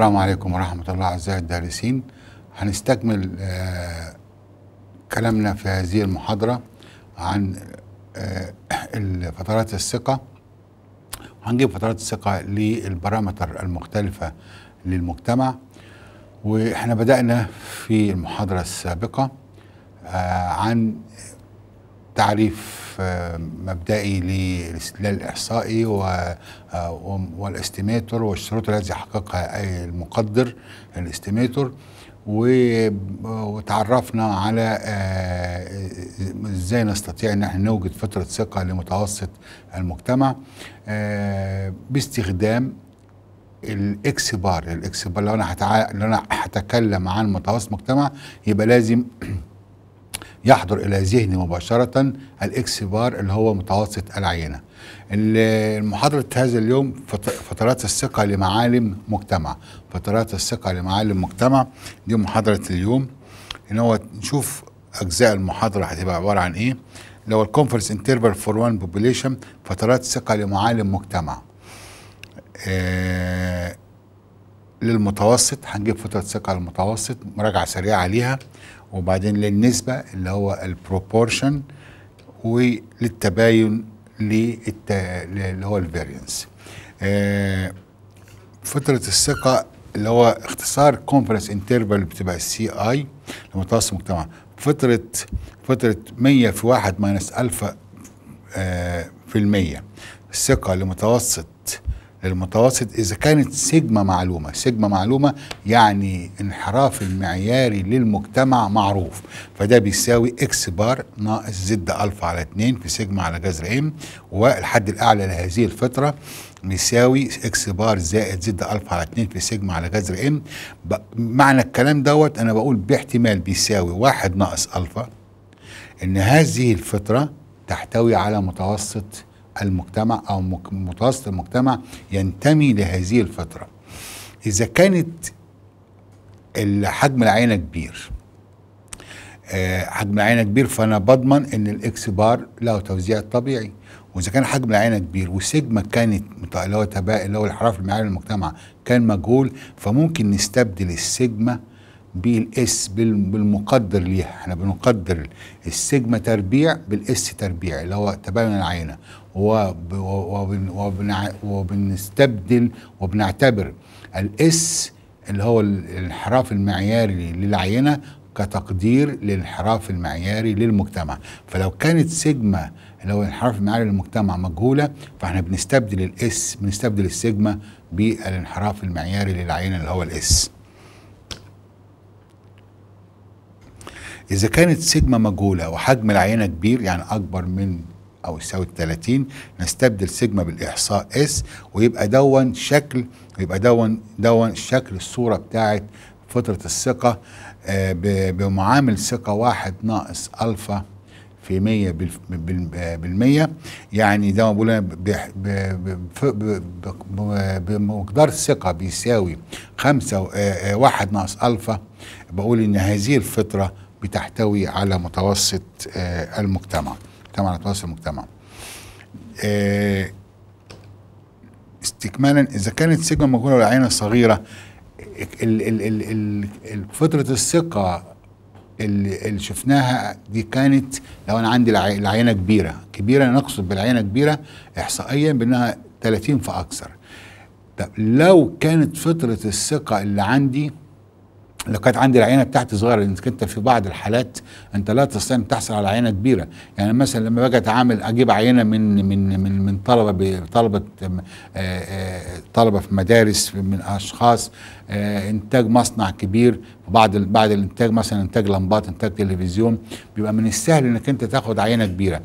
السلام عليكم ورحمة الله أعزائي الدارسين هنستكمل آه، كلامنا في هذه المحاضرة عن آه، فترات الثقة وهنجيب فترات الثقة للبرامتر المختلفة للمجتمع واحنا بدأنا في المحاضرة السابقة آه، عن تعريف مبدئي للاستدلال الإحصائي والاستيميتور والشروط التي حققها أي المقدر الاستيميتور وتعرفنا على آه، ازاي نستطيع ان احنا نوجد فتره ثقه لمتوسط المجتمع آه، باستخدام الاكس بار الاكس بار لو انا لو انا هتكلم عن متوسط مجتمع يبقى لازم يحضر إلى ذهني مباشرة الإكس بار اللي هو متوسط العينة المحاضره هذا اليوم فترات الثقة لمعالم مجتمع فترات الثقة لمعالم مجتمع دي محاضرة اليوم إن هو نشوف أجزاء المحاضرة هتبقى عبارة عن إيه اللي هو الكونفرنس انترفال فور وان بوبوليشن فترات ثقة لمعالم مجتمع آه للمتوسط هنجيب فترة ثقة للمتوسط مراجعة سريعة عليها وبعدين للنسبة اللي هو البروبورشن وللتباين للت... اللي هو الفيرينس آه فترة الثقة اللي هو اختصار كونفرنس انترفال بتبقى السي اي لمتوسط مجتمع فترة فترة 100 في 1 ماينس الفا آه في المية الثقة لمتوسط للمتوسط إذا كانت سيجما معلومة سيجما معلومة يعني انحراف المعياري للمجتمع معروف فده بيساوي إكس بار ناقص زد ألفا على 2 في سيجما على جذر إم والحد الأعلى لهذه الفترة بيساوي اكس بار زائد زد الفا على 2 في سيجما على جذر ام معنى الكلام دوت انا بقول باحتمال بيساوي 1 ناقص الفا ان هذه الفتره تحتوي على متوسط المجتمع أو متوسط المجتمع ينتمي لهذه الفترة إذا كانت حجم العينة كبير آه، حجم العينة كبير فأنا بضمن إن الإكس بار له توزيع طبيعي واذا كان حجم العينه كبير وسيجما كانت اللي هو تباء اللي هو الحراف المعياري للمجتمع كان مجهول فممكن نستبدل السيجما بالاس بالمقدر ليها احنا بنقدر السيجما تربيع بالاس تربيع اللي هو تباين العينه وبنستبدل وبنعتبر الاس اللي هو الانحراف المعياري للعينه كتقدير للانحراف المعياري للمجتمع فلو كانت سيجما اللي هو الانحراف المعياري للمجتمع مجهوله فاحنا بنستبدل الاس بنستبدل السيجما بالانحراف المعياري للعينه اللي هو الاس اذا كانت سيجما مجهوله وحجم العينه كبير يعني اكبر من او يساوي 30 نستبدل سيجما بالاحصاء اس ويبقى دون شكل يبقى دون دون شكل الصوره بتاعت فتره الثقه آه، بمعامل ثقه واحد ناقص الفا في 100 بالمية يعني ده ما بقول بمقدار الثقة بيساوي خمسة آه، آه، واحد ناقص ألفا بقول إن هذه الفطرة بتحتوي على متوسط المجتمع المجتمع على تواصل المجتمع آه، استكمالا اذا كانت سيجما موجوده والعينه صغيره فتره الثقه اللي شفناها دي كانت لو انا عندي العينه كبيره كبيره نقصد بالعينه كبيره احصائيا بانها 30 فاكثر طب لو كانت فتره الثقه اللي عندي لو كانت عندي العينه بتاعتي صغيره لانك انت في بعض الحالات انت لا تستطيع ان تحصل على عينه كبيره يعني مثلا لما باجي اتعامل اجيب عينه من من من من طلبه طلبه آه، آه، طلبه في مدارس من اشخاص آه، انتاج مصنع كبير بعد بعد الانتاج مثلا انتاج لمبات انتاج تلفزيون بيبقى من السهل انك انت تاخد عينه كبيره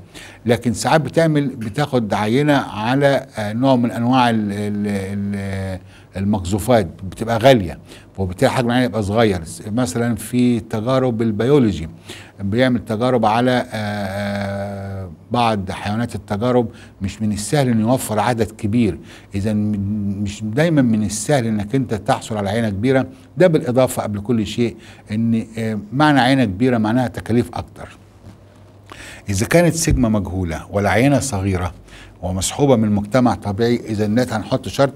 لكن ساعات بتعمل بتاخد عينه على نوع من انواع ال ال ال المقذوفات بتبقى غاليه وبالتالي حجم العين يبقى صغير مثلا في تجارب البيولوجي بيعمل تجارب على آه، آه، بعض حيوانات التجارب مش من السهل انه يوفر عدد كبير اذا مش دايما من السهل انك انت تحصل على عينه كبيره ده بالاضافه قبل كل شيء ان آه، معنى عينه كبيره معناها تكاليف اكتر إذا كانت سيجما مجهولة والعينة صغيرة ومسحوبة من مجتمع طبيعي إذا النت هنحط شرط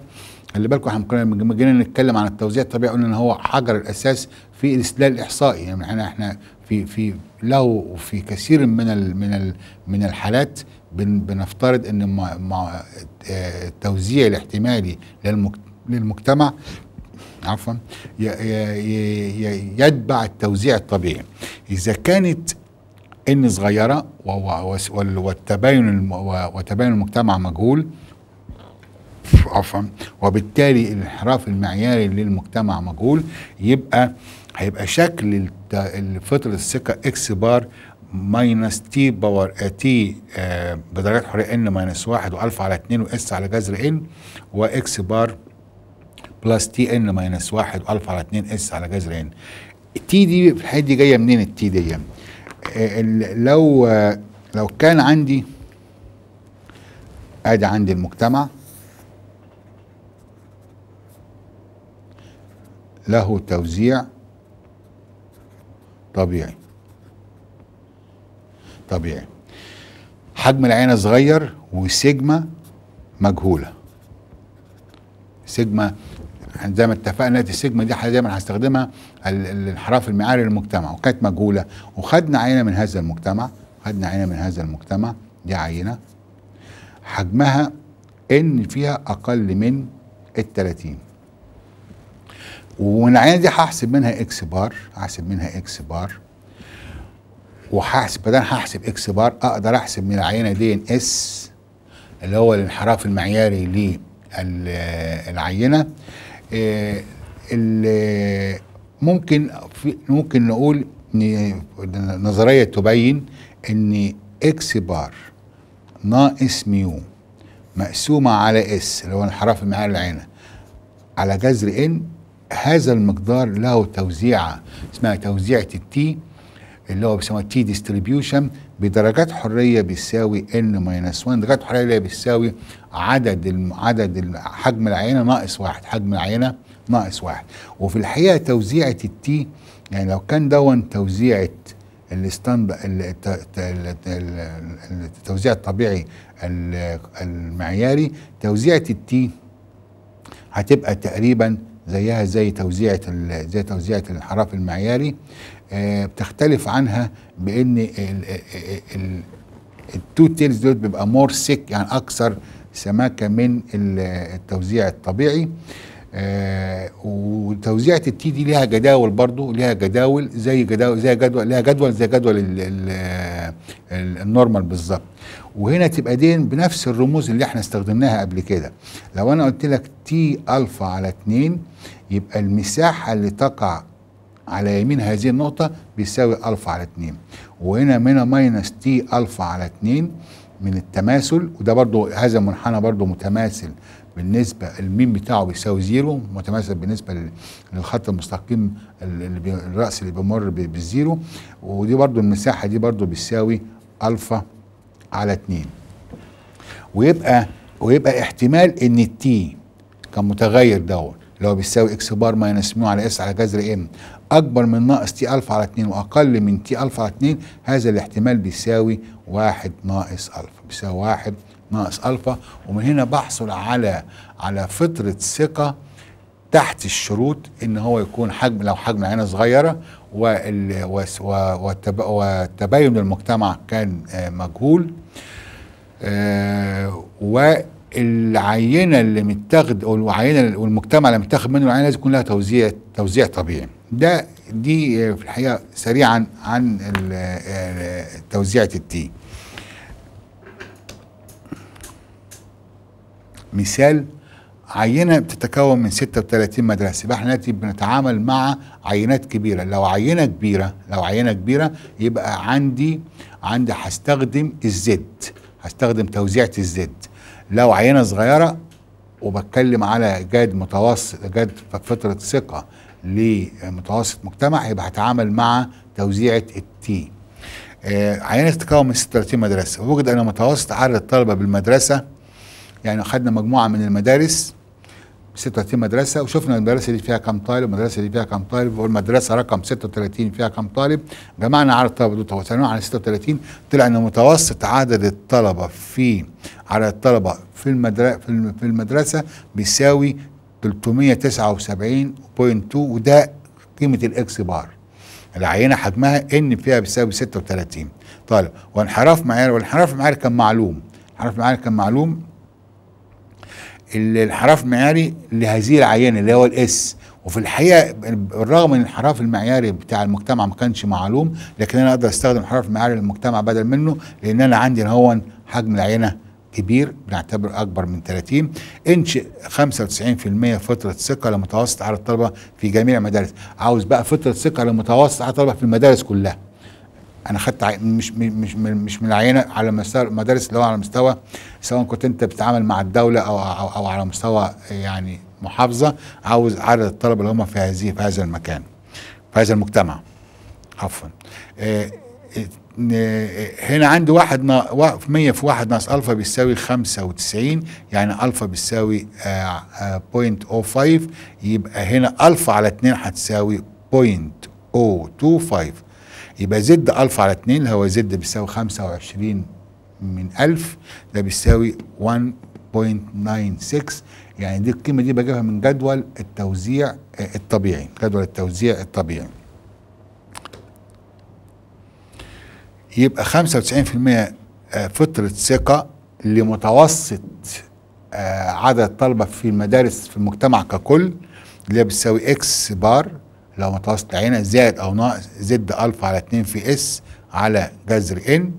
خلي بالكم احنا لما جينا نتكلم عن التوزيع الطبيعي قلنا ان هو حجر الاساس في الاستدلال الاحصائي يعني احنا احنا في في له في كثير من الـ من الـ من الحالات بن بنفترض ان مع مع التوزيع الاحتمالي للمجتمع عفوا يتبع التوزيع الطبيعي اذا كانت ان صغيره والتباين وتباين المجتمع مجهول عفوا وبالتالي الانحراف المعياري للمجتمع مجهول يبقى هيبقى شكل الفطر الثقة اكس بار ماينس تي باور تي آه، آه، بدرجات حرارية ان ماينس واحد والفا على اتنين واس على جذر ان واكس بار بلس تي ان ماينس واحد والفا على اتنين اس على جذر ان التي دي في الحقيقة دي جاية منين التي دي آه، لو لو كان عندي ادي عندي المجتمع له توزيع طبيعي طبيعي حجم العينة صغير وسيجما مجهولة سيجما زي ما اتفقنا السيجما دي دايما هستخدمها الانحراف المعياري للمجتمع وكانت مجهولة وخدنا عينة من هذا المجتمع خدنا عينة من هذا المجتمع دي عينة حجمها ان فيها اقل من ال 30 والعينه دي هحسب منها اكس بار هحسب منها اكس بار وهحسب بدل هحسب اكس بار اقدر احسب من العينه دي ان اس اللي هو الانحراف المعياري للعينه آه، اللي ممكن في ممكن نقول ان نظريه تبين ان اكس بار ناقص ميو مقسومه على اس اللي هو انحراف المعيار للعينه على جذر ان هذا المقدار له توزيعه اسمها توزيعه التي اللي هو بيسموها تي ديستريبيوشن بدرجات حريه بيساوي ان ماينس 1 درجات حريه اللي بتساوي عدد عدد حجم العينه ناقص واحد حجم العينه ناقص واحد وفي الحقيقه توزيعه التي يعني لو كان دون توزيعه الستاند التوزيع الطبيعي المعياري توزيعه التي هتبقى تقريبا زيها زي توزيعة زي توزيعة الانحراف المعياري آه، بتختلف عنها بان آه، آه، التو تيلز دول بيبقى مور سيك يعني اكثر سماكه من التوزيع الطبيعي آه وتوزيعة التي دي ليها جداول برضو ليها جداول زي جداول زي جدول ليها جدول زي جدول النورمال بالظبط وهنا تبقى دين بنفس الرموز اللي احنا استخدمناها قبل كده لو انا قلت لك تي الفا على 2 يبقى المساحة اللي تقع على يمين هذه النقطة بيساوي الفا على 2 وهنا من ماينس تي الفا على 2 من التماثل وده برضو هذا منحنى برضو متماثل بالنسبه الميم بتاعه بيساوي زيرو متماثل بالنسبه للخط المستقيم اللي الراس اللي بيمر بالزيرو ودي برضو المساحه دي برضو بتساوي الفا على 2 ويبقى ويبقى احتمال ان التي كان متغير دوت اللي هو بيساوي اكس بار ماينس ميو على اس على جذر ام اكبر من ناقص تي الفا على 2 واقل من تي الفا على 2 هذا الاحتمال بيساوي 1 ناقص الفا بيساوي 1 ناقص الفا ومن هنا بحصل على على فطره ثقه تحت الشروط ان هو يكون حجم لو حجم العينه صغيره والتباين المجتمع كان آه، مجهول آه، والعينه اللي متاخد والعينه والمجتمع اللي متاخد منه العينه لازم يكون لها توزيع توزيع طبيعي ده دي آه، في الحقيقه سريعا عن توزيعه التي مثال عينه بتتكون من 36 مدرسه يبقى احنا دلوقتي بنتعامل مع عينات كبيره لو عينه كبيره لو عينه كبيره يبقى عندي عندي هستخدم الزد هستخدم توزيعه الزد لو عينه صغيره وبتكلم على جاد متوسط جاد فتره ثقه لمتوسط مجتمع يبقى هتعامل مع توزيعه التي آه، عينه تتكون من 36 مدرسه وجد ان متوسط عدد الطلبه بالمدرسه يعني أخذنا مجموعة من المدارس 36 مدرسة وشفنا المدرسة اللي فيها كام طالب والمدرسة اللي فيها كام طالب والمدرسة رقم 36 فيها كام طالب جمعنا عدد الطلبة دول وتنوع على 36 طلع إن متوسط عدد الطلبة في على الطلبة في المدرسة في المدرسة بيساوي 379.2 وده قيمة الإكس بار العينة حجمها إن فيها بيساوي 36 طالب وانحراف معيار والانحراف معيار كان معلوم انحراف معيار كان معلوم الانحراف المعياري لهذه العينه اللي هو الاس وفي الحقيقه بالرغم ان الانحراف المعياري بتاع المجتمع ما كانش معلوم لكن انا اقدر استخدم الانحراف المعياري للمجتمع بدل منه لان انا عندي هون حجم العينه كبير بنعتبر اكبر من 30 انش 95% فطره ثقه لمتوسط على الطلبه في جميع المدارس عاوز بقى فطره ثقه لمتوسط على الطلبه في المدارس كلها انا خدت مش مش مش من العينه على مستوى المدارس اللي هو على مستوى سواء كنت انت بتتعامل مع الدوله او او, أو على مستوى يعني محافظه عاوز عدد الطلبه اللي هم في هذه في هذا المكان في هذا المجتمع عفوا آه، هنا عندي واحد نا... 100 في واحد ناقص الفا بيساوي 95 يعني الفا بيساوي بوينت او فايف يبقى هنا الفا على 2 هتساوي فايف يبقى زد ألف على 2 هو زد بيساوي 25 من 1000 ده بيساوي 1.96 يعني دي القيمة دي بجيبها من جدول التوزيع آه، الطبيعي جدول التوزيع الطبيعي يبقى 95% فترة آه، ثقة لمتوسط آه، عدد الطلبة في المدارس في المجتمع ككل اللي هي بتساوي اكس بار لو متوسط العينة زائد أو ناقص زد ألفا على 2 في اس على جذر ان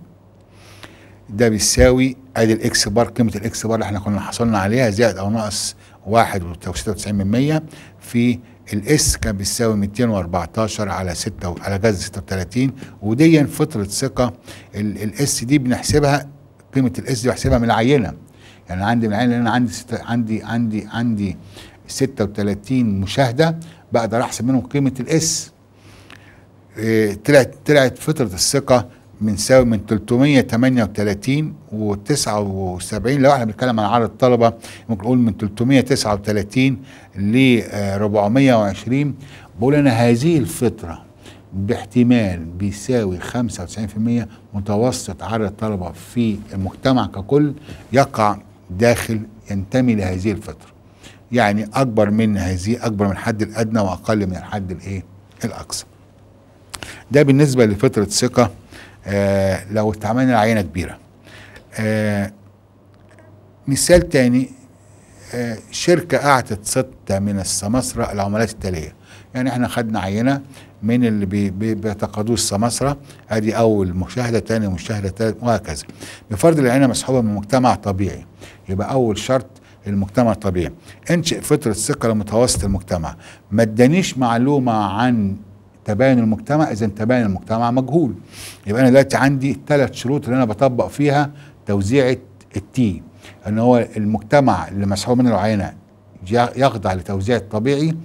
ده بيساوي ادي الاكس بار قيمه الاكس بار اللي احنا كنا حصلنا عليها زائد او ناقص 1.96% في الاس كان بيساوي 214 على 6 على جذر 36 ودي فطره ثقه الاس دي بنحسبها قيمه الاس دي بحسبها من العينه يعني عندي من العينه انا عندي عندي عندي عندي 36 مشاهده بقدر احسب منهم قيمه الاس إيه، طلعت طلعت فتره الثقه من ساوي من 338 و79 لو احنا بنتكلم عن عدد الطلبه ممكن نقول من 339 ل 420 آه، بقول انا هذه الفتره باحتمال بيساوي 95% متوسط عدد الطلبه في المجتمع ككل يقع داخل ينتمي لهذه الفتره يعني اكبر من هذه اكبر من الحد الادنى واقل من الحد الايه الاقصى ده بالنسبه لفتره ثقه آه لو اتعملنا عينه كبيره آه مثال تاني آه شركه اعطت سته من السماسره العملات التاليه يعني احنا خدنا عينه من اللي بي بي بيعتقدوه السماسرة ادي اول مشاهدة تاني مشاهدة تالت وهكذا بفرض العينة مسحوبة من مجتمع طبيعي يبقى اول شرط المجتمع الطبيعي انشئ فطرة ثقة لمتوسط المجتمع ما ادانيش معلومة عن تباين المجتمع اذا تباين المجتمع مجهول يبقى انا دلوقتي عندي ثلاث شروط اللي انا بطبق فيها توزيعة التي ان هو المجتمع اللي مسحوب منه العينه يخضع لتوزيع الطبيعي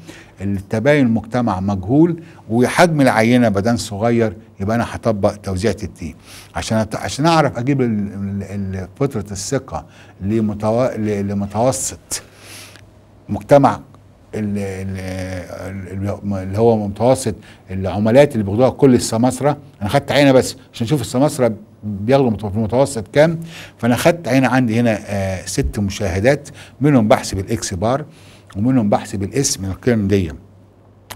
التباين المجتمع مجهول وحجم العينه بدن صغير يبقى انا هطبق توزيع التي عشان عشان اعرف اجيب فتره الثقه لمتو... لمتوسط مجتمع اللي هو متوسط العملات اللي بياخدوها كل السماسره انا خدت عينه بس عشان اشوف السماسره بياخدوا في المتوسط كام فانا خدت هنا عندي هنا آه ست مشاهدات منهم بحث بالاكس بار ومنهم بحث بالاس من القيم دي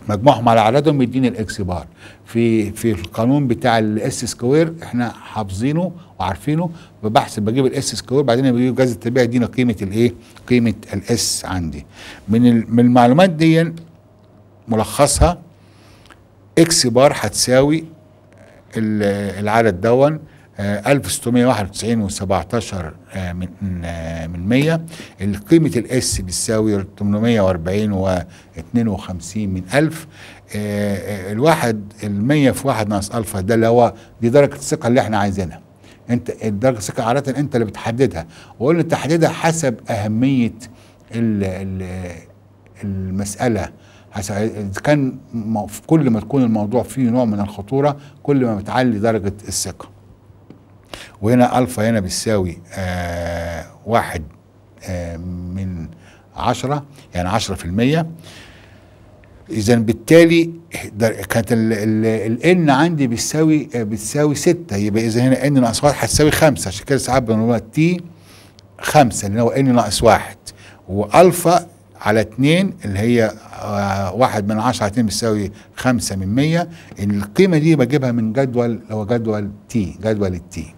مجموعهم على عددهم يديني الاكس بار في في القانون بتاع الاس سكوير احنا حافظينه وعارفينه ببحث بجيب الاس سكوير بعدين بجيب جهاز التربيع يدينا قيمه الايه؟ قيمه الاس عندي. من من المعلومات دي ملخصها اكس بار هتساوي العدد دون 1691 آه، و17 آه، من آه، من 100 قيمه الاس بتساوي 840 و 52 من 1000 الواحد ال100 في 1 ناقص الفا ده اللي هو دي درجه الثقه اللي احنا عايزينها انت درجة الثقه عاده انت اللي بتحددها وقلنا تحديدها حسب اهميه الـ الـ المساله كان كل ما تكون الموضوع فيه نوع من الخطوره كل ما بتعلي درجه الثقه وهنا الفا هنا بتساوي آه واحد آه من عشرة يعني عشرة في المية اذا بالتالي كانت ان عندي بتساوي آه، بتساوي 6 يبقى اذا هنا ان ناقص واحد هتساوي 5 عشان كده ساعات بنقول تي 5 اللي هو ان ناقص واحد والفا على 2 اللي هي آه، واحد من 10 على 2 بتساوي 5 من 100 القيمه دي بجيبها من جدول اللي هو جدول تي جدول التي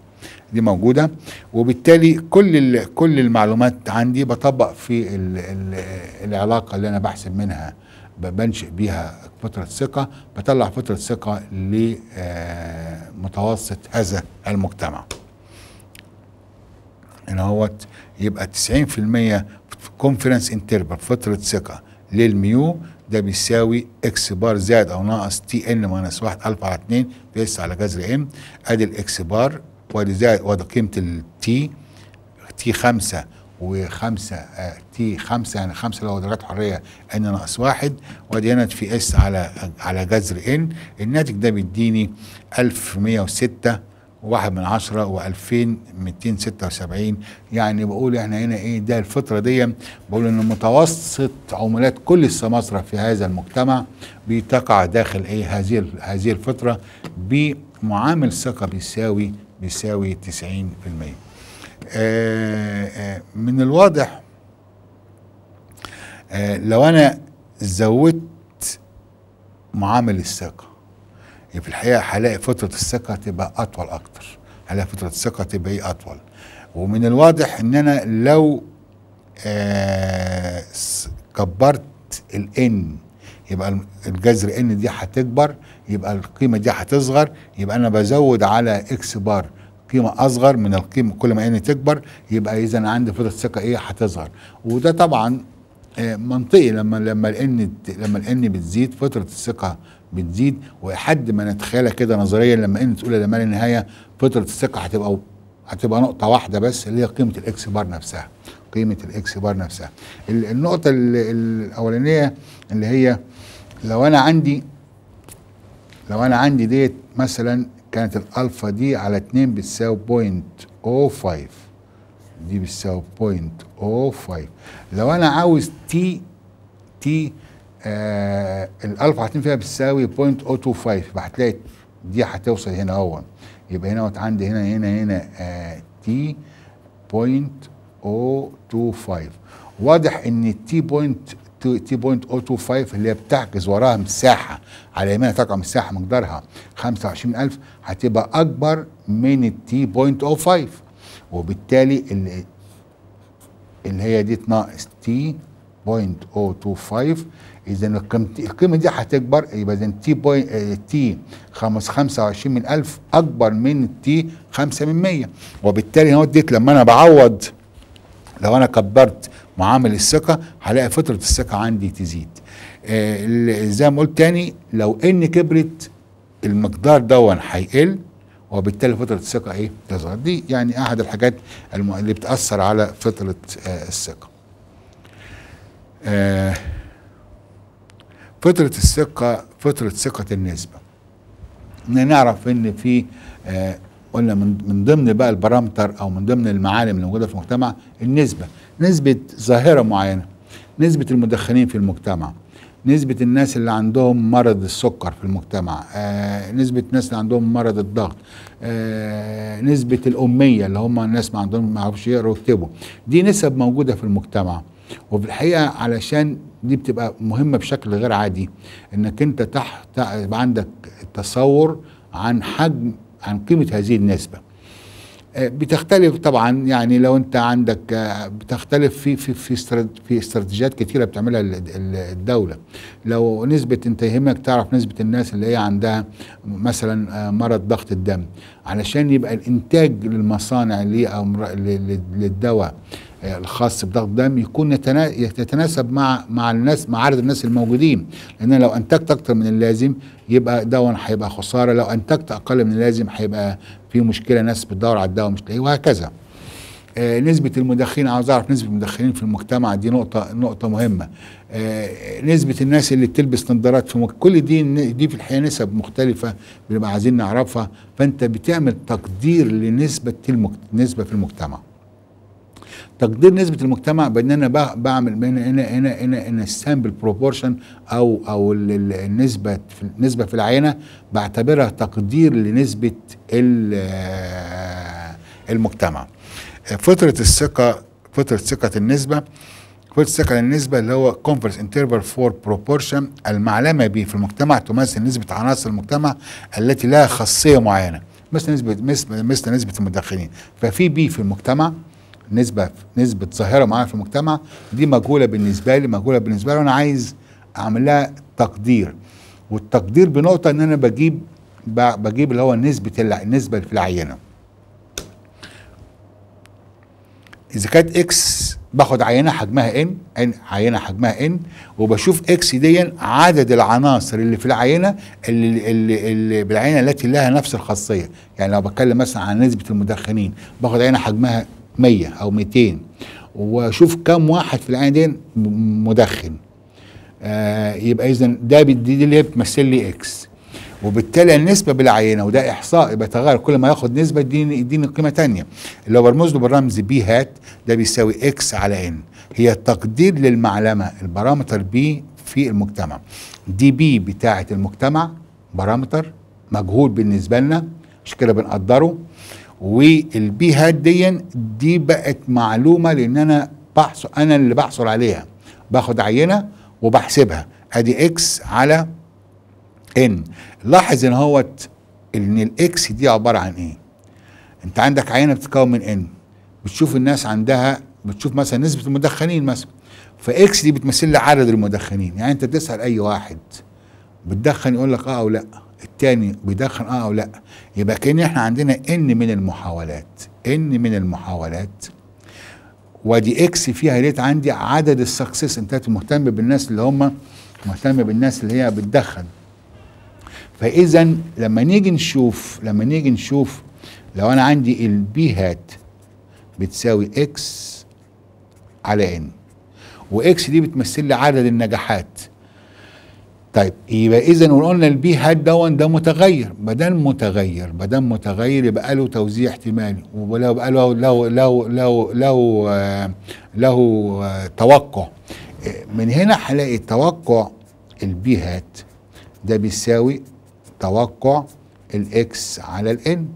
دي موجوده وبالتالي كل كل المعلومات عندي بطبق في الـ الـ العلاقه اللي انا بحسب منها بنشئ بيها فتره ثقه بطلع فتره ثقه لمتوسط آه، هذا المجتمع هنا هو يبقى 90% كونفرنس انتربل فتره ثقه للميو ده بيساوي اكس بار زائد او ناقص تي ان ماينس 1 الفا على 2 بيس على جذر ام ادي الاكس بار ولذلك قيمة التي تي 5 و5 تي 5 يعني 5 لو درجات حراريه ان ناقص واحد ودي هنا في اس على على جذر ان الناتج ده بيديني وستة واحد من عشرة و2276 يعني بقول احنا هنا ايه ده الفترة دي بقول ان متوسط عملات كل السماسرة في هذا المجتمع بتقع داخل ايه هذه هذه الفترة بمعامل ثقة بيساوي بيساوي 90% آه، آه، من الواضح آه، لو انا زودت معامل الثقه في الحقيقه هلاقي فتره الثقه تبقى اطول اكتر هلاقي فتره الثقه تبقى ايه اطول ومن الواضح ان انا لو كبرت الان يبقى الجذر ان دي هتكبر يبقى القيمه دي هتصغر يبقى انا بزود على اكس بار قيمه اصغر من القيمه كل ما ان تكبر يبقى اذا عندي فرصه ثقه ايه هتصغر وده طبعا آه، منطقي لما لما الان لما الان بتزيد فتره الثقه بتزيد ولحد ما نتخيلها كده نظريا لما ان تقول لما النهايه فتره الثقه هتبقى هتبقى نقطه واحده بس اللي هي قيمه الاكس بار نفسها قيمه الاكس بار نفسها النقطه الاولانيه اللي هي لو انا عندي لو انا عندي ديت مثلا كانت الالفا دي على 2 بتساوي بوينت او 5 دي بتساوي بوينت او 5 لو انا عاوز تي تي آه الالفا هتنين فيها بتساوي بوينت او يبقى هتلاقي دي هتوصل هنا اهو يبقى هنا عندي هنا هنا هنا آه تي بوينت او واضح ان التي بوينت تي بوينت 025 اللي بتعكس وراها مساحه على يمينها تقع مساحه مقدارها 25000 هتبقى اكبر من التي بوينت وبالتالي اللي اللي هي دي ناقص T.025 اذا القيمه دي هتكبر يبقى اذا تي 25 من 1000 اكبر من t 5 من 100 وبالتالي هنا لما انا بعوض لو انا كبرت معامل الثقة هلاقي فطرة الثقة عندي تزيد آه زي ما قلت تاني لو ان كبرت المقدار دون هيقل وبالتالي فترة الثقة ايه تظهر دي يعني احد الحاجات اللي بتأثر على فترة آه الثقة آه فترة الثقة فترة ثقة النسبة نعرف ان في آه قلنا من ضمن بقى البرامتر او من ضمن المعالم اللي موجوده في المجتمع النسبه نسبة ظاهرة معينة نسبة المدخنين في المجتمع نسبة الناس اللي عندهم مرض السكر في المجتمع آه، نسبة الناس اللي عندهم مرض الضغط آه، نسبة الأمية اللي هم الناس ما عندهم ما يعرفوش يقروا ويكتبوا دي نسب موجودة في المجتمع وفي الحقيقة علشان دي بتبقى مهمة بشكل غير عادي انك انت تحت عندك تصور عن حجم عن قيمة هذه النسبة آه، بتختلف طبعا يعني لو انت عندك آه، بتختلف في في في في استراتيجيات كثيره بتعملها الدوله لو نسبه انت يهمك تعرف نسبه الناس اللي هي عندها مثلا آه، مرض ضغط الدم علشان يبقى الانتاج للمصانع اللي او للدواء الخاص بضغط الدم يكون يتناسب مع مع الناس مع عدد الناس الموجودين لان لو انتجت اكتر من اللازم يبقى دواء هيبقى خساره لو انتجت اقل من اللازم هيبقى في مشكله ناس بتدور على الدواء مش تلاقيه وهكذا آه نسبة المدخنين عاوز أعرف نسبة المدخنين في المجتمع دي نقطة نقطة مهمة. آه نسبة الناس اللي بتلبس نظارات في كل دي دي في الحقيقة نسب مختلفة بنبقى عايزين نعرفها فأنت بتعمل تقدير لنسبة نسبة في المجتمع. تقدير نسبه المجتمع بان انا بعمل بين هنا هنا هنا هنا السامبل بروبورشن او او النسبه في النسبه في العينه بعتبرها تقدير لنسبه آه، المجتمع فتره الثقه فتره ثقه النسبه فتره ثقه للنسبه اللي هو كونفرس انترفال فور بروبورشن المعلمه به في المجتمع تمثل نسبه عناصر المجتمع التي لها خاصيه معينه مثل نسبه مثل نسبه المدخنين ففي بي في المجتمع نسبه نسبه ظاهره معينه في المجتمع دي مجهوله بالنسبه لي مجهوله بالنسبه لي وانا عايز اعمل لها تقدير والتقدير بنقطه ان انا بجيب بجيب اللي هو نسبه النسبه اللي في العينه اذا كانت اكس باخد عينه حجمها ان عينه حجمها ان وبشوف اكس دي عدد العناصر اللي في العينه اللي, اللي, اللي بالعينه التي لها نفس الخاصيه يعني لو بتكلم مثلا عن نسبه المدخنين باخد عينه حجمها 100 او 200 وشوف كم واحد في العين دي مدخن آه يبقى اذا ده دي, اللي بتمثل لي اكس وبالتالي النسبة بالعينة وده إحصاء بيتغير كل ما ياخد نسبة يديني يديني قيمة تانية اللي هو برمز له بالرمز بي هات ده بيساوي إكس على إن هي تقدير للمعلمة البارامتر بي في المجتمع دي بي بتاعة المجتمع بارامتر مجهول بالنسبة لنا مش كده بنقدره والبي هات دي دي بقت معلومه لان انا بحصل انا اللي بحصل عليها باخد عينه وبحسبها ادي اكس على ان لاحظ ان هوت ان الاكس دي عباره عن ايه انت عندك عينه بتتكون من ان بتشوف الناس عندها بتشوف مثلا نسبه المدخنين مثلا فاكس دي بتمثل لي عدد المدخنين يعني انت بتسال اي واحد بتدخن يقول لك اه او لا التاني بيدخن اه او لا يبقى كان احنا عندنا ان من المحاولات ان من المحاولات ودي اكس فيها ريت عندي عدد السكسس انت مهتم بالناس اللي هم مهتم بالناس اللي هي بتدخن فاذا لما نيجي نشوف لما نيجي نشوف لو انا عندي البي هات بتساوي اكس على ان واكس دي بتمثل لي عدد النجاحات طيب يبقى اذا وقلنا البي هات دون ده متغير ما دام متغير ما دام متغير يبقى له توزيع احتمالي ولو بقى له له له له له, له توقع من هنا هلاقي توقع البي هات ده بيساوي توقع الاكس على الان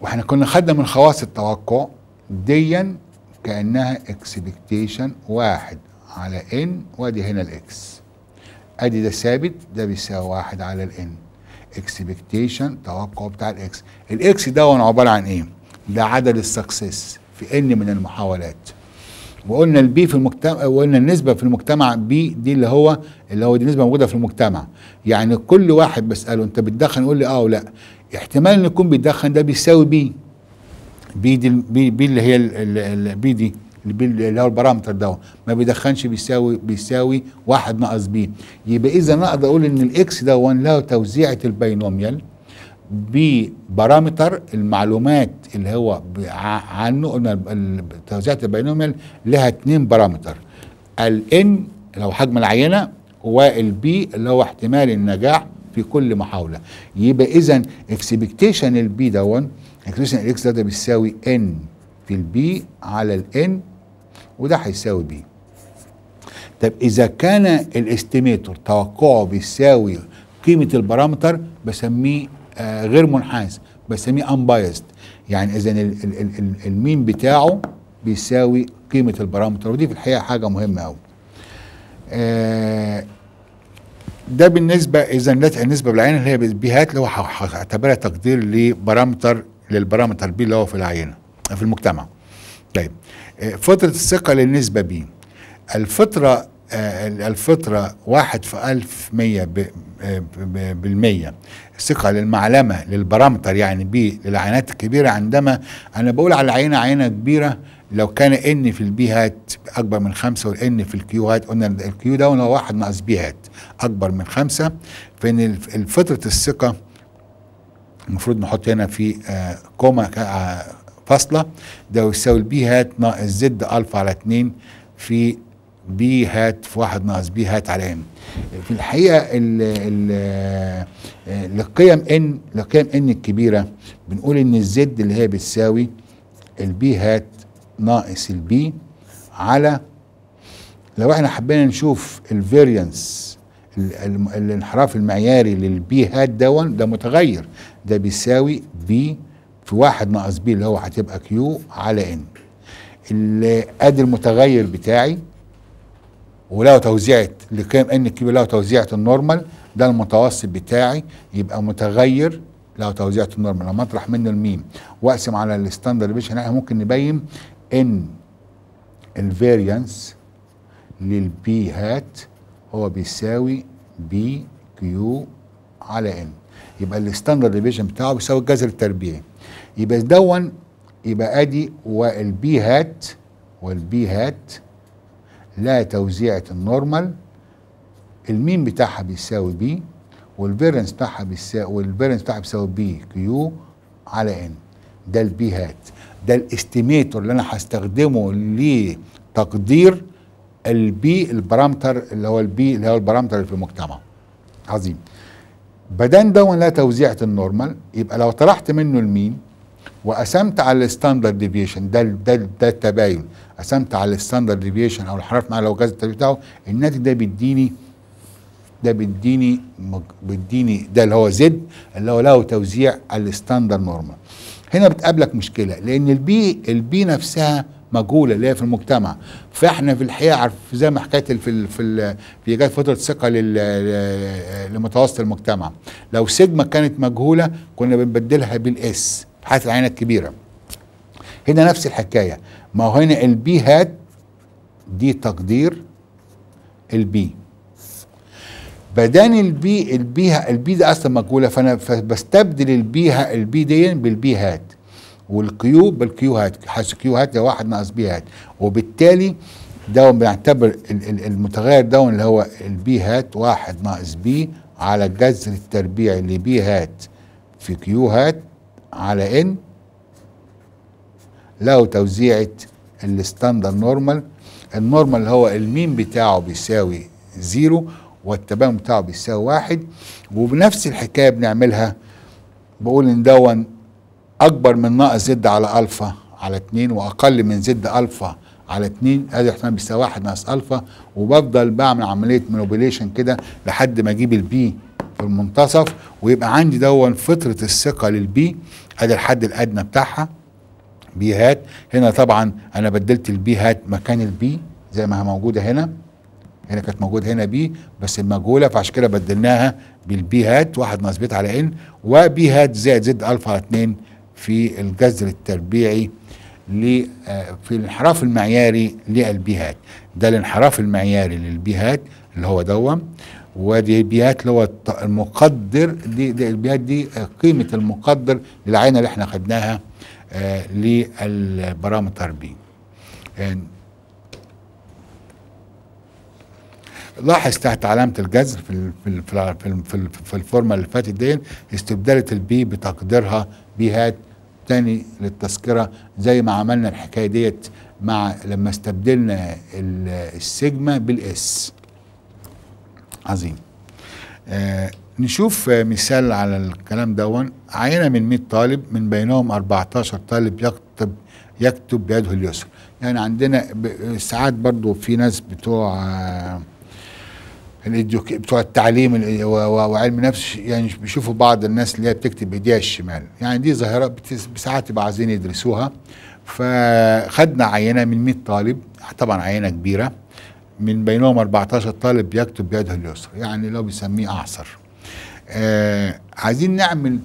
واحنا كنا خدنا من خواص التوقع ديا كانها اكسبكتيشن واحد على ان وادي هنا الاكس ادي ده ثابت ده بيساوي واحد على الان اكسبكتيشن توقع بتاع الاكس الاكس ده عباره عن ايه ده عدد السكسس في ان من المحاولات وقلنا البي في المجتمع وقلنا النسبه في المجتمع بي دي اللي هو اللي هو دي نسبه موجوده في المجتمع يعني كل واحد بساله انت بتدخن يقول لي اه ولا احتمال ان يكون بيدخن ده بيساوي بي بي دي بي, بي اللي هي البي دي اللي هو البارامتر ده ما بيدخنش بيساوي بيساوي واحد ناقص بي يبقى اذا انا اقدر اقول ان الاكس ده له توزيعه الباينوميال ببارامتر المعلومات اللي هو عنه قلنا توزيعه الباينوميال لها اثنين بارامتر الان اللي هو حجم العينه والبي اللي هو احتمال النجاح في كل محاوله يبقى اذا اكسبكتيشن البي ده اكسبكتيشن الاكس ده بيساوي ان البي على الان وده هيساوي بي طب اذا كان الاستيميتور توقعه بيساوي قيمه البارامتر بسميه آه غير منحاز بسميه انبايست يعني اذا المين بتاعه بيساوي قيمه البارامتر ودي في الحقيقه حاجه مهمه قوي آه، ده بالنسبه اذا النسبه بالعين اللي هي بيهات اللي هو هعتبرها تقدير لبارامتر للبارامتر بي اللي هو في العينه في المجتمع طيب آه، فترة الثقة للنسبة بي الفترة آه، الفطرة واحد في ألف مية آه، بالمية ثقة للمعلمة للبرامتر يعني بي للعينات الكبيرة عندما أنا بقول على العينة عينة كبيرة لو كان ان في البي هات اكبر من خمسة والان في الكيو هات قلنا الكيو ده هو واحد ناقص بي هات اكبر من خمسة فان فترة الثقة المفروض نحط هنا في كوما فاصلة ده يساوي البي هات ناقص زد ألفا على 2 في بي هات في واحد ناقص بي هات على ان في الحقيقه ال ال القيم ان القيم ان الكبيره بنقول ان الزد اللي هي بتساوي البي هات ناقص البي على لو احنا حبينا نشوف الفيرينس الانحراف المعياري للبي هات دون ده متغير ده بيساوي بي في واحد ناقص بي اللي هو هتبقى كيو على ان ادي المتغير بتاعي ولو توزيعة لكام ان كيو لو توزيعة النورمال ده المتوسط بتاعي يبقى متغير لو توزيعة النورمال لما اطرح منه الميم واقسم على الستاندرد ديفيشن احنا ممكن نبين ان الفاريانس للبي هات هو بيساوي بي كيو على ان يبقى الستاندرد ديفيجن بتاعه بيساوي الجذر التربيعي يبقى دون يبقى ادي والبي هات والبي هات لا توزيعة النورمال المين بتاعها بيساوي بي والفيرنس بتاعها بيساوي والفيرنس بتاعها بيساوي بي كيو على ان ده البي هات ده الاستيميتور اللي انا هستخدمه لتقدير البي البارامتر اللي هو البي اللي هو البارامتر اللي في المجتمع عظيم بدان دون لا توزيعة النورمال يبقى لو طرحت منه المين وقسمت على الستاندرد ديفيشن ده ده ده التباين قسمت على الستاندرد ديفيشن او الحرف مع لو جاز التباين بتاعه الناتج ده بيديني ده بيديني بيديني ده اللي هو زد اللي هو له توزيع على الستاندرد نورمال هنا بتقابلك مشكله لان البي البي نفسها مجهوله اللي هي في المجتمع فاحنا في الحقيقه عارف زي ما حكيت في الـ في الـ في جاي فتره ثقه لمتوسط المجتمع لو سيجما كانت مجهوله كنا بنبدلها بالاس بحيث العينه الكبيره هنا نفس الحكايه ما هو هنا البي هات دي تقدير البي بدان البي البي البي ده اصلا مجهوله فانا بستبدل البي البي دي بالبي هات والكيو بالكيوهات حيث هات لو واحد ناقص بي هات وبالتالي دون بنعتبر المتغير دون اللي هو البي هات واحد ناقص بي على جذر التربيع بي هات في كيو هات على ان لو توزيعة الستاندر نورمال النورمال اللي هو المين بتاعه بيساوي زيرو والتباين بتاعه بيساوي واحد وبنفس الحكاية بنعملها بقول ان دون اكبر من ناقص زد على الفا على 2 واقل من زد الفا على 2 ادي احتمال بيساوي 1 ناقص الفا وبفضل بعمل عمليه مانوبيليشن كده لحد ما اجيب البي في المنتصف ويبقى عندي دون فطره الثقه للبي ادي الحد الادنى بتاعها بي هات هنا طبعا انا بدلت البي هات مكان البي زي ما هي موجوده هنا هنا كانت موجوده هنا بي بس المجهوله فعشان كده بدلناها بالبي هات 1 ناقص بيت على ان وبي هات زائد زد الفا على 2 في الجذر التربيعي آه، في الانحراف المعياري للبيهات ده الانحراف المعياري للبيهات اللي هو دوم ودي البيهات اللي هو المقدر دي, دي البيهات دي آه، قيمة المقدر للعينة اللي احنا خدناها آه، للبرامتر التربية لاحظ تحت علامة الجذر في في في الفورمة اللي فاتت دي استبدلت البي بتقديرها بيهات تاني للتذكره زي ما عملنا الحكايه ديت مع لما استبدلنا السيجما بالاس عظيم آه نشوف مثال على الكلام دون عينة من 100 طالب من بينهم 14 طالب يكتب يكتب بيده اليسرى يعني عندنا ساعات برضو في ناس بتوع آه بتوع التعليم وعلم النفس يعني بيشوفوا بعض الناس اللي هي بتكتب بايديها الشمال يعني دي ظاهره ساعات يبقى عايزين يدرسوها فخدنا عينه من 100 طالب طبعا عينه كبيره من بينهم 14 طالب بيكتب بيده اليسرى يعني لو بيسميه اعصر آه عايزين نعمل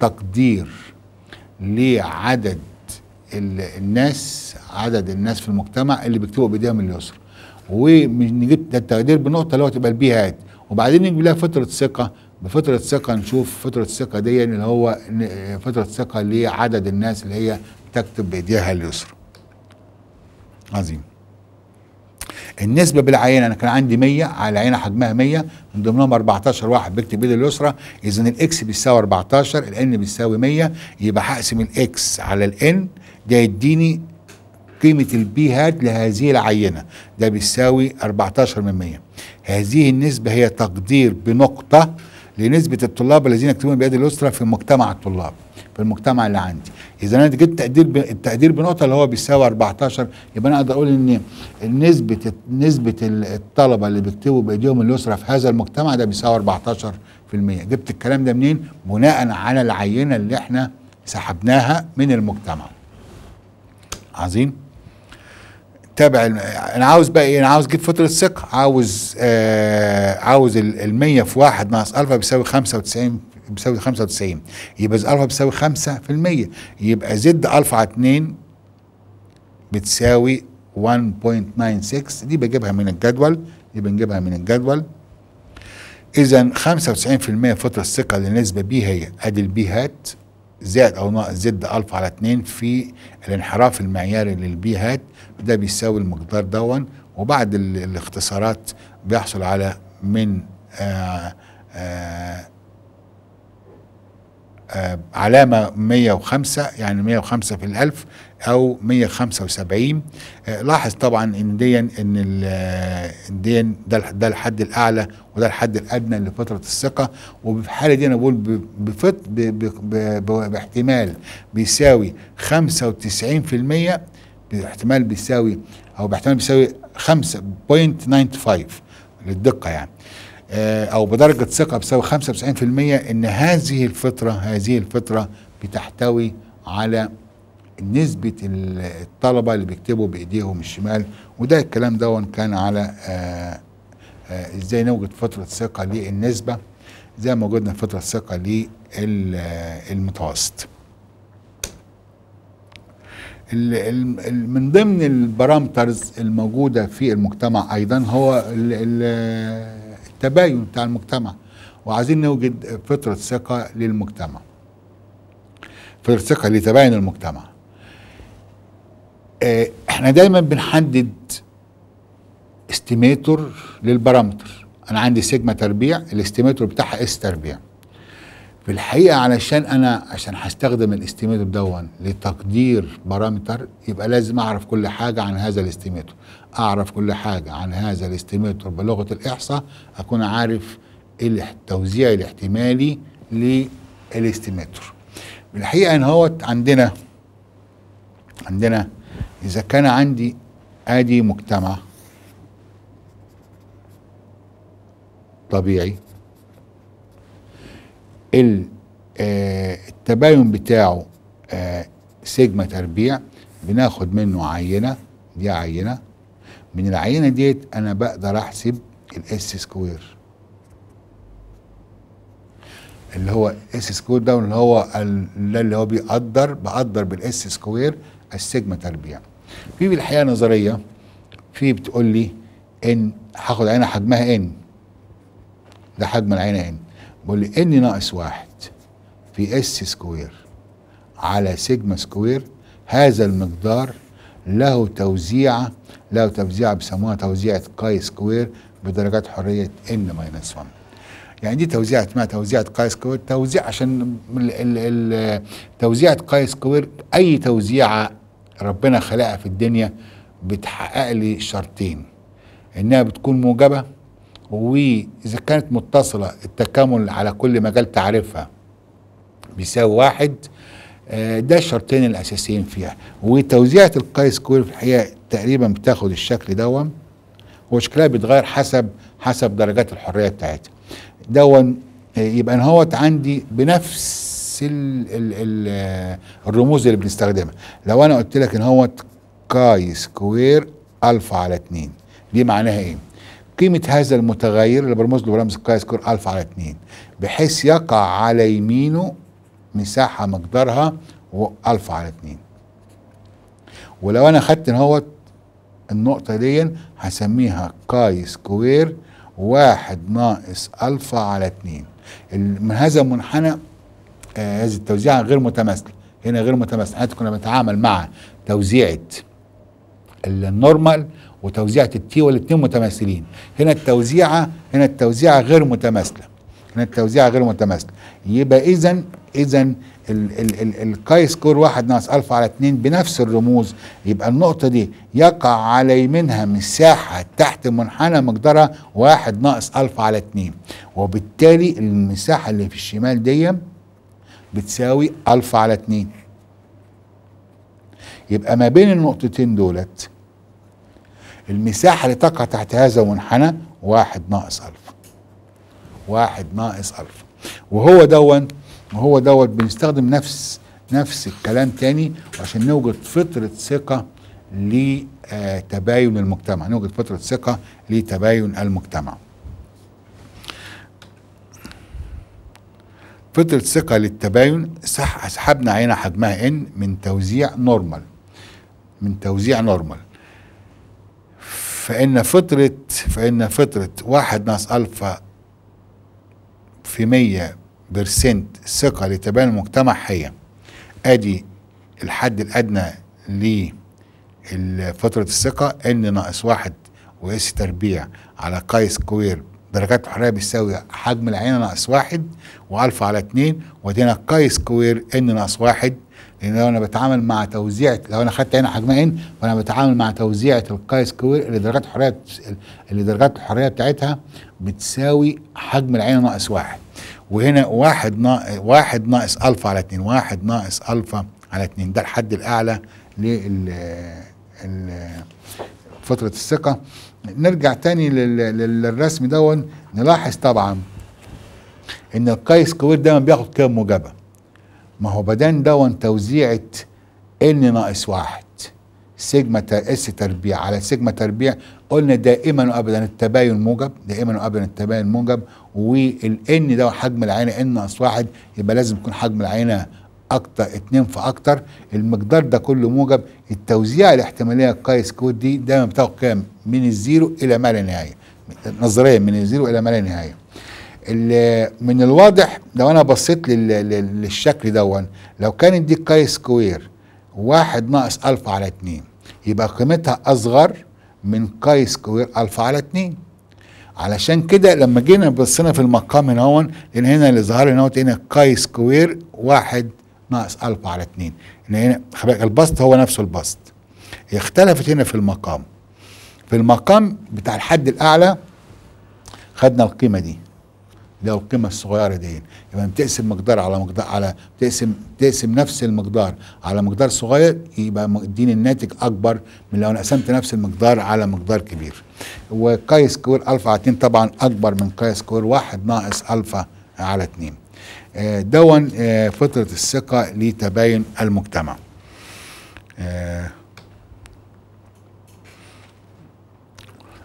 تقدير لعدد الناس عدد الناس في المجتمع اللي بيكتبوا بايديهم اليسرى ونجيب التقدير بنقطه اللي هو تبقى البيهات وبعدين نجيب لها فتره ثقه بفتره ثقه نشوف فتره الثقه دي يعني اللي هو فتره ثقه لعدد الناس اللي هي تكتب بايديها اليسرى عظيم النسبة بالعينة أنا كان عندي 100 على عينة حجمها 100 من ضمنهم 14 واحد بيكتب بيد اليسرى إذا الإكس بيساوي 14 الإن بيساوي 100 يبقى هقسم الإكس على الإن ده يديني قيمة البي هات لهذه العينة ده بيساوي 14 من 100 هذه النسبة هي تقدير بنقطة لنسبة الطلاب الذين يكتبون بأيدي الأسرة في مجتمع الطلاب في المجتمع اللي عندي إذا أنا جبت تقدير ب... التقدير بنقطة اللي هو بيساوي 14 يبقى أنا أقدر أقول إن نسبة نسبة الطلبة اللي بيكتبوا بأيديهم الأسرة في هذا المجتمع ده بيساوي 14% جبت الكلام ده منين؟ بناء على العينة اللي إحنا سحبناها من المجتمع عظيم تابع انا عاوز بقى ايه انا عاوز اجيب فتره ثقه عاوز آه عاوز ال 100 في واحد ناقص الفا بيساوي 95 بيساوي 95 يبقى الفا بيساوي 5% يبقى زد الفا على 2 بتساوي 1.96 دي بجيبها من الجدول دي بنجيبها من الجدول اذا 95% فتره الثقه اللي نسبه بي هي ادي البي هات زائد او ناقص زد الفا على 2 في الانحراف المعياري للبي هات ده بيساوي المقدار دون وبعد الاختصارات بيحصل على من آآ آه، آآ آه، آه، علامة 105 يعني 105 في الألف او 175 آه، لاحظ طبعا ان دي ان آه، دي ده ده الحد الاعلى وده الحد الادنى لفتره الثقه وفي الحاله دي انا بقول بفت باحتمال بيساوي 95% باحتمال بيساوي او باحتمال بيساوي 5.95 للدقه يعني آه، او بدرجه ثقه بيساوي 95% ان هذه الفتره هذه الفتره بتحتوي على نسبه الطلبه اللي بيكتبوا بايديهم الشمال وده الكلام ده كان على آه، آه، ازاي نوجد فتره ثقه للنسبه زي ما وجدنا فتره ثقه للمتوسط آه، من ضمن البارامترز الموجودة في المجتمع أيضا هو التباين بتاع المجتمع وعايزين نوجد فترة ثقة للمجتمع فترة ثقة لتباين المجتمع آه احنا دايما بنحدد استيميتور للبارامتر انا عندي سيجما تربيع الاستيميتور بتاعها اس تربيع في الحقيقه علشان انا عشان هستخدم الاستيميتور دون لتقدير بارامتر يبقى لازم اعرف كل حاجه عن هذا الاستيميتور اعرف كل حاجه عن هذا الاستيميتور بلغه الاحصاء اكون عارف التوزيع الاحتمالي للاستيميتور الحقيقه ان هو عندنا عندنا إذا كان عندي آدي مجتمع طبيعي آه، التباين بتاعه آه، سيجما تربيع بناخد منه عينة دي عينة من العينة ديت أنا بقدر أحسب الاس سكوير اللي هو الاس سكوير ده اللي هو اللي هو بيقدر بقدر بالاس سكوير السيجما تربيع في بالحياة نظريه في بتقول لي ان هاخد عينه حجمها ان ده حجم العينه ان بقول لي ان ناقص واحد في اس سكوير على سيجما سكوير هذا المقدار له توزيع له توزيع بيسموها توزيعة كاي سكوير بدرجات حرية ان ماينس 1 يعني دي توزيعة ما توزيعة قاي سكوير توزيع عشان ال ال توزيعة قاي سكوير اي توزيعة ربنا خلقها في الدنيا بتحقق لي شرطين انها بتكون موجبه واذا كانت متصله التكامل على كل مجال تعريفها بيساوي واحد آه، ده الشرطين الاساسيين فيها وتوزيعة القاي سكوير في الحقيقه تقريبا بتاخد الشكل دون وشكلها بيتغير حسب حسب درجات الحريه بتاعتها دون آه، يبقى هوت عندي بنفس نفس ال ال الرموز اللي بنستخدمها لو انا قلت لك ان هو كاي سكوير الفا على 2 دي معناها ايه قيمة هذا المتغير اللي برمز له برمز كاي سكوير الفا على 2 بحيث يقع على يمينه مساحة مقدارها الفا على 2 ولو انا خدت ان هو النقطة دي هسميها كاي سكوير واحد ناقص الفا على اتنين من هذا المنحنى آه، هذه التوزيعة غير متماثلة هنا غير متماثلة حتى كنا بنتعامل مع توزيعة النورمال وتوزيعة التي والاثنين متماثلين هنا التوزيعة هنا التوزيعة غير متماثلة هنا التوزيعة غير متماثلة يبقى إذا إذا الكاي سكور واحد ناقص ألف على اتنين بنفس الرموز يبقى النقطة دي يقع على يمينها مساحة تحت منحنى مقدارها واحد ناقص ألف على اتنين وبالتالي المساحة اللي في الشمال دي بتساوي ألفا على اتنين يبقى ما بين النقطتين دولت المساحة اللي تقع تحت هذا المنحنى واحد ناقص الفا واحد ناقص الفا وهو دون وهو دوت بنستخدم نفس نفس الكلام تاني عشان نوجد فطرة ثقة لتباين المجتمع نوجد فطرة ثقة لتباين المجتمع فضلت ثقة للتباين صح سحبنا عينة حجمها ان من توزيع نورمال من توزيع نورمال فإن فطرة فإن فطرة واحد ناقص ألفا في مية برسنت ثقة لتباين المجتمع هي أدي الحد الأدنى لفترة الثقة إن ناقص واحد وإس تربيع على كاي سكوير درجات الحرارة بتساوي حجم العينة ناقص واحد والفا على اتنين وادينا كاي سكوير ان ناقص واحد لان لو انا بتعامل مع توزيع لو انا خدت عينة حجمها ان فانا بتعامل مع توزيع الكاي سكوير اللي درجات الحرارية اللي درجات الحرارية بتاعتها بتساوي حجم العينة ناقص واحد وهنا واحد ناقص واحد ناقص الفا على اتنين واحد ناقص الفا على اتنين ده الحد الاعلى لل فترة الثقة نرجع تاني للرسم دون نلاحظ طبعا ان القيس كوير دايما بياخد كام موجبه ما هو بدان دون توزيعه ان ناقص واحد سيجما اس تربيع على سيجما تربيع قلنا دائما وابدا التباين موجب دائما وابدا التباين موجب والان ده حجم العينه ان ناقص واحد يبقى لازم يكون حجم العينه اكتر اتنين في اكتر المقدار ده كله موجب التوزيع الاحتماليه الكاي سكوت دي دايما بتاخد كام من الزيرو الى ما لا نهايه نظريا من الزيرو الى ما لا نهايه من الواضح لو انا بصيت للشكل دون لو كانت دي كاي سكوير واحد ناقص الفا على اتنين يبقى قيمتها اصغر من كاي سكوير الفا على اتنين علشان كده لما جينا بصينا في المقام هنا لان هنا اللي ظهر لنا هنا كاي سكوير واحد ناقص الفا على 2 ان هنا البسط هو نفسه البسط اختلفت هنا في المقام في المقام بتاع الحد الاعلى خدنا القيمه دي اللي هو القيمه الصغيره دي يبقى يعني بتقسم مقدار على مقدار على بتقسم تقسم نفس المقدار على مقدار صغير يبقى اديني الناتج اكبر من لو انا قسمت نفس المقدار على مقدار كبير وكاي سكوير الفا على 2 طبعا اكبر من كاي سكوير 1 ناقص الفا على 2 آه، دون آه، فترة الثقة لتباين المجتمع آه،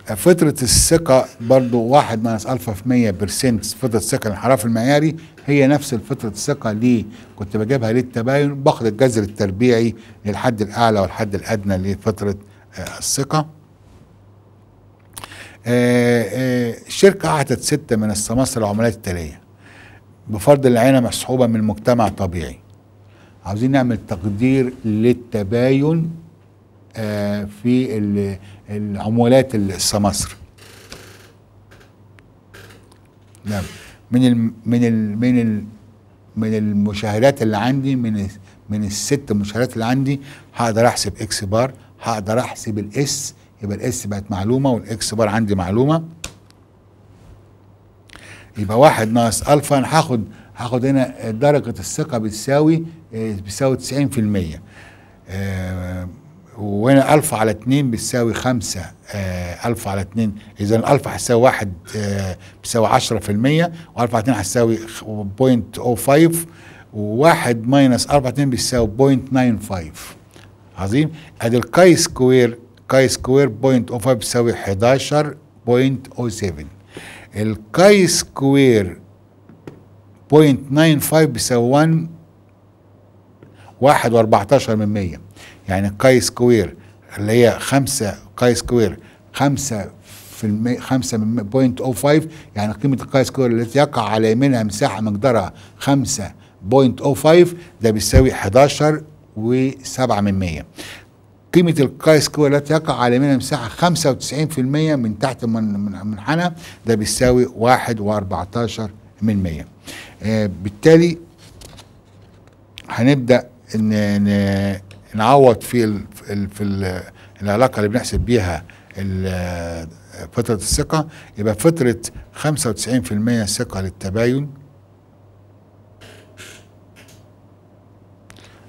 فترة الثقة برضو واحد ماينس ألفا في مية برسنت فترة الثقة الانحراف المعياري هي نفس فترة الثقة اللي كنت بجيبها للتباين باخد الجذر التربيعي للحد الأعلى والحد الأدنى لفترة الثقة الشركة أعطت ستة من السماسرة العملات التالية بفرض العينة مسحوبة من مجتمع طبيعي عاوزين نعمل تقدير للتباين آه، في العمولات السماسرة نعم من الـ من الـ من الـ من المشاهدات اللي عندي من من الست مشاهدات اللي عندي هقدر احسب اكس بار هقدر احسب الاس يبقى الاس بقت معلومه والاكس بار عندي معلومه يبقى واحد ناقص الفا انا هاخد هاخد هنا درجه الثقه بتساوي آه، بتساوي 90% آه وهنا الفا على 2 بتساوي 5 آه الفا على 2 اذا الفا هتساوي 1 آه، بتساوي 10% والفا على 2 هتساوي 0.05 و1 ماينس 4 2 بيساوي 0.95 عظيم ادي الكاي سكوير كاي سكوير 0.05 بتساوي 11.07 الكاي سكوير 0.95 بيساوي فايف بيساوان و14 من 100 يعني الكاي سكوير اللي هي 5 كاي سكوير خمسة في المية خمسة من فايف oh يعني قيمة الكاي سكوير التي يقع على يمينها مساحة مقدارها 5.05 ده بيساوي 11 و7 من 100 قيمة الكاي سكوير التي يقع على منها مساحة 95% من تحت المنحنى ده بيساوي 1.14 من مية آه، بالتالي هنبدأ نعوض في الـ في الـ العلاقة اللي بنحسب بيها آه، فترة الثقة يبقى فترة 95% ثقة للتباين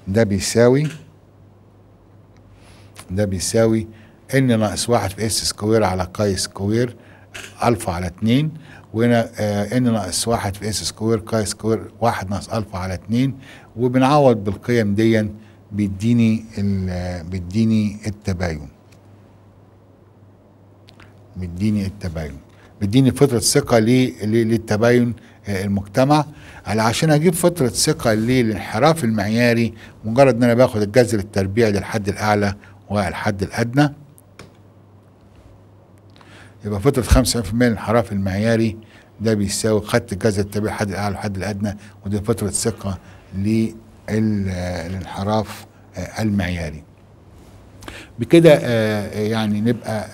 ده بيساوي ده بيساوي ان ناقص واحد في اس سكوير على كاي سكوير الفا على اتنين وهنا ان آه، ناقص واحد في اس سكوير كاي سكوير واحد ناقص الفا على اتنين وبنعوض بالقيم دي بيديني بيديني التباين بيديني التباين بيديني فطرة ثقة للتباين آه، المجتمع علشان اجيب فطرة ثقة للانحراف المعياري مجرد ان انا باخد الجذر التربيعي للحد الاعلى والحد الحد الأدنى يبقى فترة 95% الانحراف المعياري ده بيساوي خدت الجزء التابع الحد الأعلى والحد الأدنى ودي فترة ثقة للانحراف آه، المعياري بكده آه، آه، يعني نبقى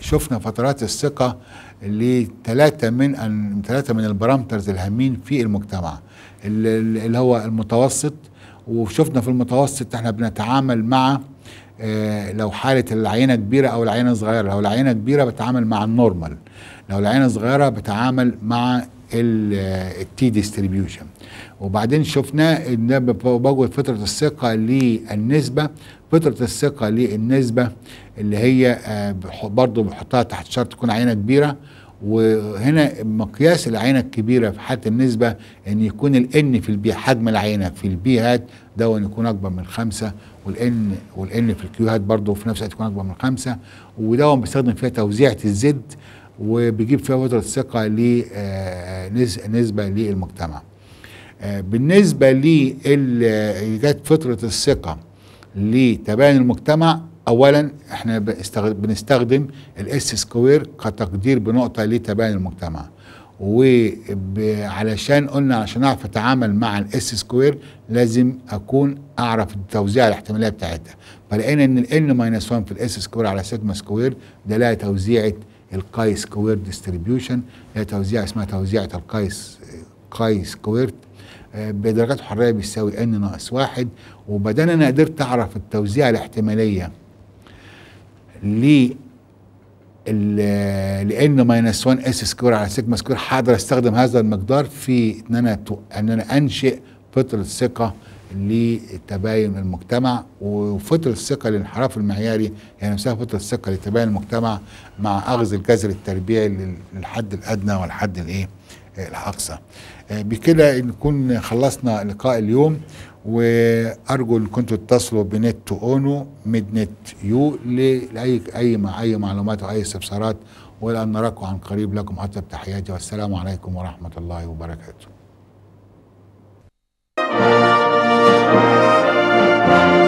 شفنا فترات الثقة لثلاثة من ثلاثة من البارامترز الهامين في المجتمع اللي هو المتوسط وشفنا في المتوسط احنا بنتعامل مع آه، لو حالة العينة كبيرة أو العينة صغيرة لو العينة كبيرة بتعامل مع النورمال لو العينة صغيرة بتعامل مع التي ديستريبيوشن آه، وبعدين شفنا ان بوجود فتره الثقه للنسبه فتره الثقه للنسبه اللي هي آه، برضه بنحطها تحت شرط تكون عينه كبيره وهنا مقياس العينة الكبيرة في حالة النسبة ان يكون الان في البي حجم العينة في البي هات ده يكون اكبر من خمسة والان والان في الكيو هات برضه في نفس الوقت يكون اكبر من خمسة وده بيستخدم فيها توزيعة الزد وبيجيب فيها وتر الثقة آه، نسبة للمجتمع آه، بالنسبة لإيجاد آه، فترة الثقة لتباين المجتمع اولا احنا بنستخدم الاس سكوير كتقدير بنقطه لتباين المجتمع وعلشان قلنا عشان اعرف اتعامل مع الاس سكوير لازم اكون اعرف التوزيع الاحتماليه بتاعتها فلقينا ان ال n ماينس 1 في الاس سكوير على سيجما سكوير ده لها توزيعه القاي سكوير ديستريبيوشن هي توزيع اسمها توزيعه القاي قاي سكوير بدرجات حراريه بيساوي ان ناقص واحد وبدل انا قدرت اعرف التوزيع الاحتماليه ل لان ماينس 1 اس سكوير على سيجما سكوير هقدر استخدم هذا المقدار في ان انا ان انا انشئ فطر الثقه لتباين المجتمع وفطر الثقه للانحراف المعياري يعني هي نفسها فطر الثقه لتباين المجتمع مع اخذ الجذر التربيعي للحد الادنى والحد الايه الاقصى آه، بكده نكون خلصنا لقاء اليوم وارجو ان كنتوا تتصلوا بنت اونو ميد نت يو لاي اي مع اي معلومات واي استفسارات والى ان نراكم عن قريب لكم حتى بتحياتي والسلام عليكم ورحمه الله وبركاته.